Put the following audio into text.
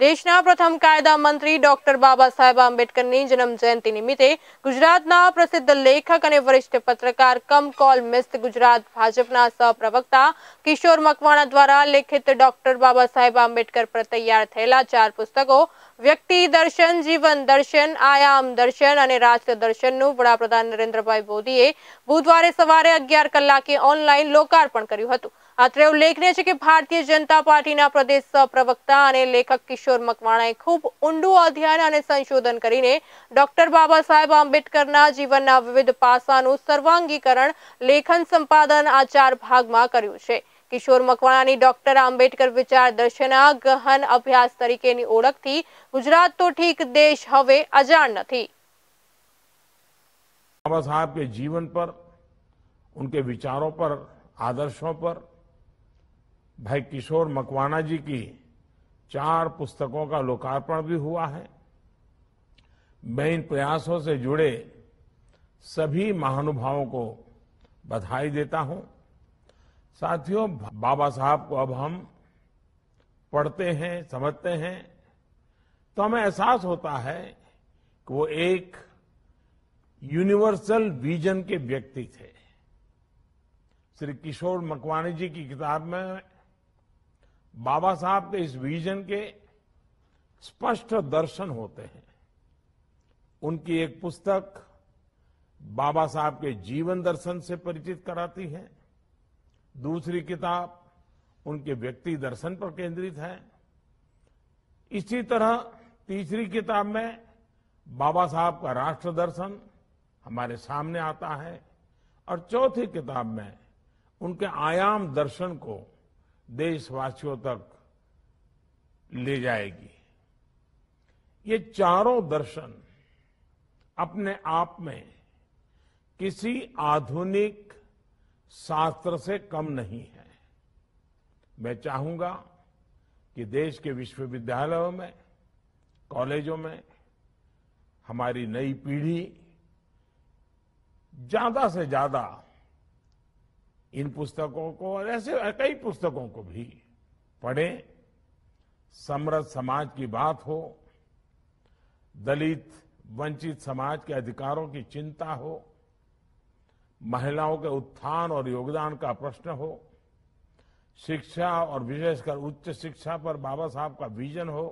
देश प्रथम कायदा मंत्री डॉक्टर बाबा साहेब आंबेडकर जन्म जयंती निमित्ते गुजरात न प्रसिद्ध लेखक वरिष्ठ पत्रकार कम कॉल मिस्त गुजरात भाजपा सह प्रवक्ता किशोर मकवाणा द्वारा लिखित डॉक्टर बाबा साहेब आंबेडकर पर तैयार थे चार पुस्तकों વ્યક્તિ દર્શન જીવન દર્શન આયામ દર્શન અને રાજ દર્શન નું વડાપ્રધાન નરેન્દ્રભાઈ મોદીએ બુધવારે સવારે 11 કલાકે ઓનલાઈન લોકાર્પણ કર્યું હતું આત્રે ઉલ્લેખ છે કે ભારતીય જનતા પાર્ટીના પ્રદેશ સપ્રેવક્તા અને લેખક કિશોર મકવાણાએ ખૂબ ઊંડો અધ્યાન અને સંશોધન કરીને ડોક્ટર બાબાસાહેબ આંબેડકરના જીવનના વિવિધ પાસાનું સર્વાંગીકરણ લેખન સંપાદન આચાર ભાગમાં કર્યું છે किशोर मकवाणा डॉक्टर आंबेडकर विचार दर्शन गहन अभ्यास तरीके की ओख थी गुजरात तो ठीक देश हवे अजाण नहीं बाबा साहब के जीवन पर उनके विचारों पर आदर्शों पर भाई किशोर मकवाना जी की चार पुस्तकों का लोकार्पण भी हुआ है मैं इन प्रयासों से जुड़े सभी महानुभावों को बधाई देता हूं साथियों बाबा साहब को अब हम पढ़ते हैं समझते हैं तो हमें एहसास होता है कि वो एक यूनिवर्सल विजन के व्यक्ति थे श्री किशोर मकवानी जी की किताब में बाबा साहब के इस विजन के स्पष्ट दर्शन होते हैं उनकी एक पुस्तक बाबा साहब के जीवन दर्शन से परिचित कराती है दूसरी किताब उनके व्यक्ति दर्शन पर केंद्रित है इसी तरह तीसरी किताब में बाबा साहब का राष्ट्र दर्शन हमारे सामने आता है और चौथी किताब में उनके आयाम दर्शन को देशवासियों तक ले जाएगी ये चारों दर्शन अपने आप में किसी आधुनिक शास्त्र से कम नहीं है मैं चाहूंगा कि देश के विश्वविद्यालयों में कॉलेजों में हमारी नई पीढ़ी ज्यादा से ज्यादा इन पुस्तकों को और ऐसे कई पुस्तकों को भी पढ़े समृद्ध समाज की बात हो दलित वंचित समाज के अधिकारों की चिंता हो महिलाओं के उत्थान और योगदान का प्रश्न हो शिक्षा और विशेषकर उच्च शिक्षा पर बाबा साहब का विजन हो